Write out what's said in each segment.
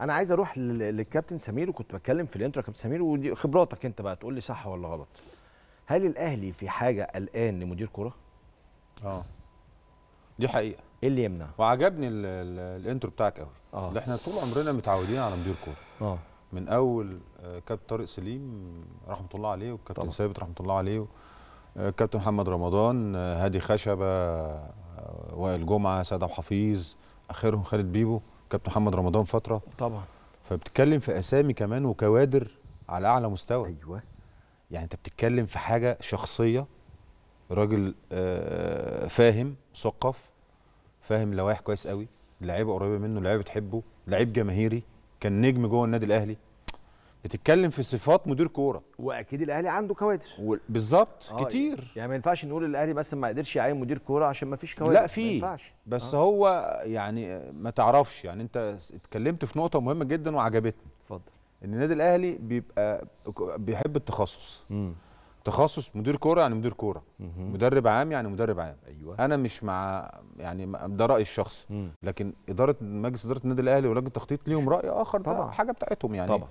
انا عايز اروح للكابتن سمير وكنت بتكلم في الانترو كابتن سمير ودي خبراتك انت بقى تقول لي صح ولا غلط هل الاهلي في حاجه قلقان لمدير كره اه دي حقيقه ايه اللي يمنع وعجبني الـ الـ الانترو بتاعك قوي آه. احنا طول عمرنا متعودين على مدير كوره اه من اول آه، كابتن طارق سليم رحمه الله عليه والكابتن ثابت رحمه الله عليه آه، كابتن محمد رمضان آه، هادي خشبه وائل جمعه سيد عبد اخرهم خالد بيبو كابتن محمد رمضان فتره طبعا فبتتكلم في اسامي كمان وكوادر على اعلى مستوى ايوه يعني انت بتتكلم في حاجه شخصيه راجل آه، فاهم مثقف فاهم لوائح كويس قوي اللعيبه قريبه منه اللعيبه بتحبه لعيب جماهيري كان نجم جوه النادي الاهلي بتتكلم في صفات مدير كوره واكيد الاهلي عنده كوادر و... بالظبط آه كتير يعني ما ينفعش نقول الاهلي مثلا ما قدرش يعين مدير كوره عشان ما فيش كوادر لا في بس آه. هو يعني ما تعرفش يعني انت اتكلمت في نقطه مهمه جدا وعجبتني اتفضل ان النادي الاهلي بيبقى بيحب التخصص مم. تخصص مدير كوره يعني مدير كوره مدرب عام يعني مدرب عام أيوة. انا مش مع يعني ده رايي الشخصي لكن اداره مجلس اداره النادي الاهلي ولجنه التخطيط ليهم راي اخر طبعا. حاجه بتاعتهم يعني طبعا.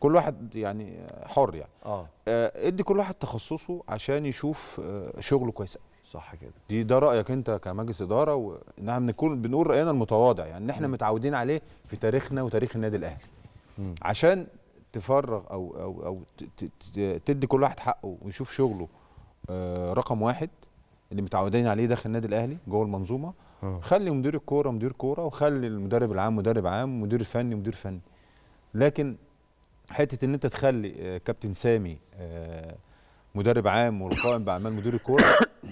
كل واحد يعني حر يعني آه. اه ادي كل واحد تخصصه عشان يشوف آه، شغله كويس صح كده دي ده رايك انت كمجلس اداره احنا بنكون بنقول راينا المتواضع يعني ان احنا متعودين عليه في تاريخنا وتاريخ النادي الاهلي عشان تفرغ او او او تدي كل واحد حقه ويشوف شغله آه، رقم واحد اللي متعودين عليه داخل النادي الاهلي جوه المنظومه أوه. خلي مدير الكوره مدير كوره وخلي المدرب العام مدرب عام مدير فني مدير فني لكن حته ان انت تخلي آه، كابتن سامي آه، مدرب عام والقائم باعمال مدير الكوره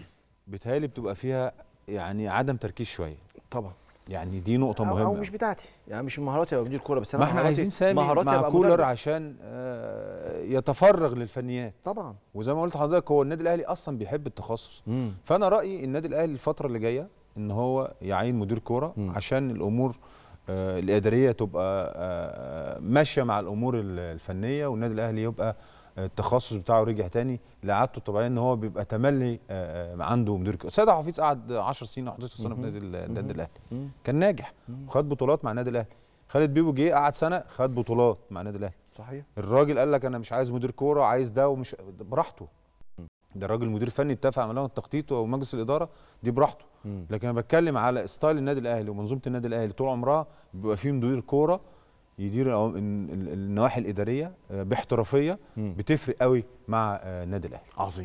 بتهالي بتبقى فيها يعني عدم تركيز شويه طبعا يعني دي نقطه أو مهمه او مش بتاعتي يعني مش مهاراتي ابقى مدير كوره بس انا ما احنا عايزين سامي مع كولر عشان آه، يتفرغ للفنيات طبعا وزي ما قلت لحضرتك هو النادي الاهلي اصلا بيحب التخصص مم. فانا رايي النادي الاهلي الفتره اللي جايه ان هو يعين مدير كوره عشان الامور آه، الاداريه تبقى آه، ماشيه مع الامور الفنيه والنادي الاهلي يبقى آه، التخصص بتاعه رجع تاني لعادته الطبيعيه ان هو بيبقى تملي عنده مدير سيد حفيظ قعد 10 سنين او 11 سنه في نادي النادي الاهلي كان ناجح وخد بطولات مع النادي الاهلي خالد بيبو جه قعد سنه خد بطولات مع النادي الاهلي صحيح الراجل قال لك انا مش عايز مدير كوره عايز ده ومش براحته ده الراجل مدير فني اتفق مع لجنه التخطيط ومجلس الاداره دي براحته لكن انا بتكلم على ستايل النادي الاهلي ومنظومه النادي الاهلي طول عمرها بيبقى فيه مدير كوره يدير النواحي الاداريه آه، باحترافيه بتفرق قوي مع آه، النادي الاهلي عظيم